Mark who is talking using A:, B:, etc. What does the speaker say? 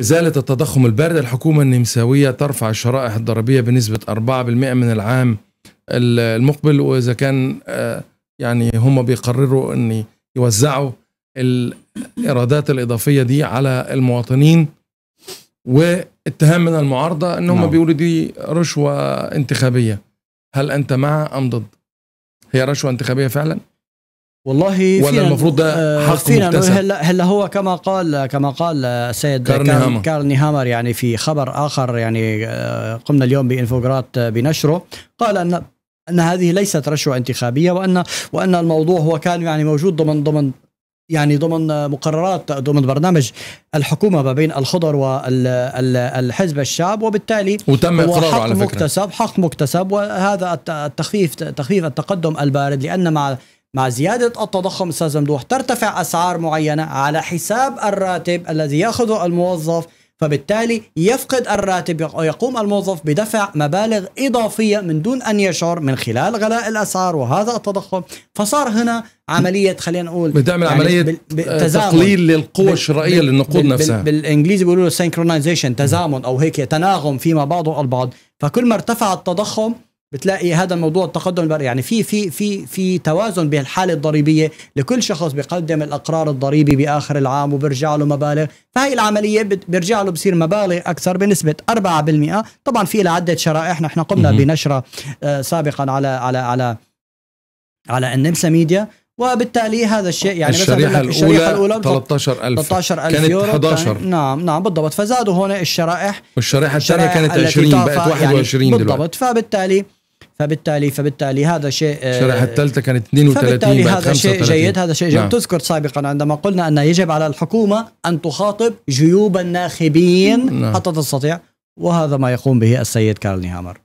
A: إزالة التضخم البارد الحكومة النمساوية ترفع الشرائح الضريبية بنسبة 4% من العام المقبل وإذا كان آه، يعني هم بيقرروا أن يوزعوا الإيرادات الإضافية دي على المواطنين واتهام من المعارضة أن هم نعم. بيقولوا دي رشوة انتخابية هل أنت مع أم ضد؟ هي رشوة انتخابية فعلا؟
B: والله ولا المفروض ده آه، حق فينا هلا
A: هلا هو كما قال كما قال السيد كارني, هامر.
B: كارني هامر يعني في خبر اخر يعني آه، قمنا اليوم بانفوجرات بنشره قال ان ان هذه ليست رشوه انتخابيه وان وان الموضوع هو كان يعني موجود ضمن ضمن يعني ضمن مقررات ضمن برنامج الحكومه ما بين الخضر والحزب الشعب وبالتالي وتم اقراره على فكره مكتسب حق مكتسب وهذا التخفيف تخفيف التقدم البارد لان مع مع زيادة التضخم أستاذ ممدوح ترتفع أسعار معينة على حساب الراتب الذي يأخذه الموظف فبالتالي يفقد الراتب ويقوم الموظف بدفع مبالغ إضافية من دون أن يشعر من خلال غلاء الأسعار وهذا التضخم فصار هنا عملية خلينا نقول بتعمل يعني عملية آه، تقليل للقوة الشرائية للنقود نفسها بالإنجليزي بيقولوا سينكرونايزيشن تزامن أو هيك تناغم فيما بعضه البعض فكل ما ارتفع التضخم بتلاقي هذا الموضوع التقدم البري يعني في في في في توازن بهالحاله الضريبيه لكل شخص بيقدم الاقرار الضريبي باخر العام وبرجع له مبالغ فهي العمليه بيرجع له بصير مبالغ اكثر بنسبه 4% طبعا في لها عده شرائح نحن قمنا بنشره آه، سابقا على على على على النمسا ميديا وبالتالي هذا الشيء يعني الشريحة, الأولى الشريحة الأولى 13000 13000 كانت 11 كان نعم نعم بالضبط فزادوا هون الشرائح
A: والشريحة الثانية كانت 20 بقت 21 يعني بالضبط
B: فبالتالي فبالتالي فبالتالي هذا شيء الشريحه آه، الثالثه
A: كانت 32 فبالتالي هذا شيء جيد هذا شيء جيد نعم. تذكر
B: سابقا عندما قلنا ان يجب على الحكومه ان تخاطب جيوب الناخبين نعم. حتى تستطيع وهذا ما يقوم به السيد كارل نيهامر